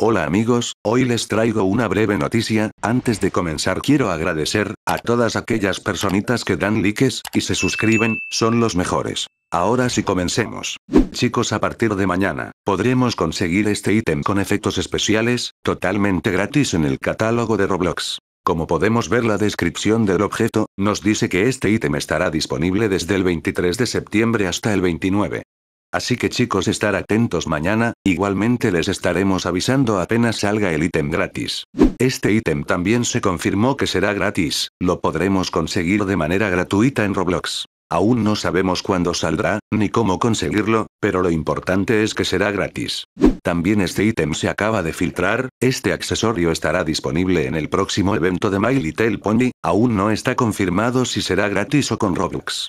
Hola amigos, hoy les traigo una breve noticia, antes de comenzar quiero agradecer, a todas aquellas personitas que dan likes, y se suscriben, son los mejores. Ahora sí comencemos. Chicos a partir de mañana, podremos conseguir este ítem con efectos especiales, totalmente gratis en el catálogo de Roblox. Como podemos ver la descripción del objeto, nos dice que este ítem estará disponible desde el 23 de septiembre hasta el 29. Así que chicos, estar atentos mañana, igualmente les estaremos avisando apenas salga el ítem gratis. Este ítem también se confirmó que será gratis, lo podremos conseguir de manera gratuita en Roblox. Aún no sabemos cuándo saldrá, ni cómo conseguirlo, pero lo importante es que será gratis. También este ítem se acaba de filtrar, este accesorio estará disponible en el próximo evento de My Little Pony, aún no está confirmado si será gratis o con Roblox.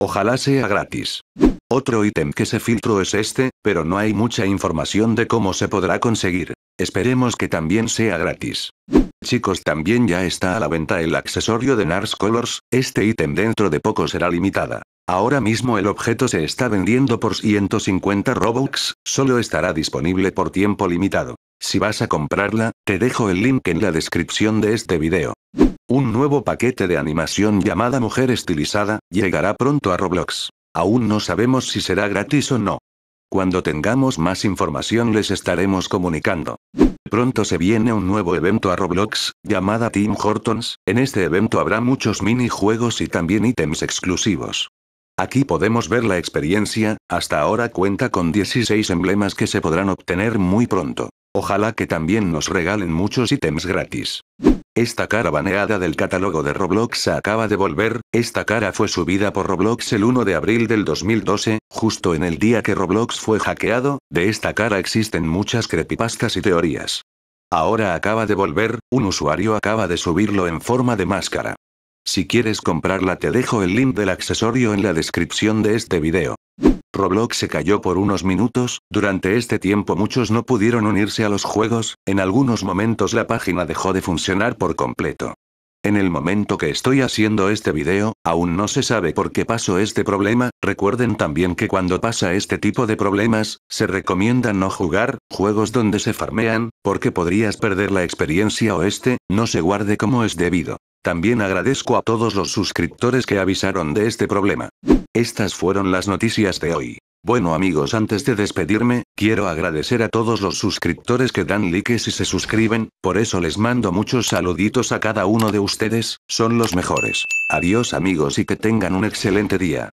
Ojalá sea gratis. Otro ítem que se filtró es este, pero no hay mucha información de cómo se podrá conseguir. Esperemos que también sea gratis. Chicos también ya está a la venta el accesorio de Nars Colors, este ítem dentro de poco será limitada. Ahora mismo el objeto se está vendiendo por 150 Robux, solo estará disponible por tiempo limitado. Si vas a comprarla, te dejo el link en la descripción de este video. Un nuevo paquete de animación llamada Mujer Estilizada, llegará pronto a Roblox. Aún no sabemos si será gratis o no. Cuando tengamos más información les estaremos comunicando. Pronto se viene un nuevo evento a Roblox, llamada Team Hortons, en este evento habrá muchos minijuegos y también ítems exclusivos. Aquí podemos ver la experiencia, hasta ahora cuenta con 16 emblemas que se podrán obtener muy pronto. Ojalá que también nos regalen muchos ítems gratis. Esta cara baneada del catálogo de Roblox acaba de volver, esta cara fue subida por Roblox el 1 de abril del 2012, justo en el día que Roblox fue hackeado, de esta cara existen muchas creepypastas y teorías. Ahora acaba de volver, un usuario acaba de subirlo en forma de máscara. Si quieres comprarla te dejo el link del accesorio en la descripción de este video. Roblox se cayó por unos minutos, durante este tiempo muchos no pudieron unirse a los juegos, en algunos momentos la página dejó de funcionar por completo. En el momento que estoy haciendo este video, aún no se sabe por qué pasó este problema, recuerden también que cuando pasa este tipo de problemas, se recomienda no jugar, juegos donde se farmean, porque podrías perder la experiencia o este, no se guarde como es debido. También agradezco a todos los suscriptores que avisaron de este problema. Estas fueron las noticias de hoy. Bueno amigos antes de despedirme, quiero agradecer a todos los suscriptores que dan likes y se suscriben, por eso les mando muchos saluditos a cada uno de ustedes, son los mejores. Adiós amigos y que tengan un excelente día.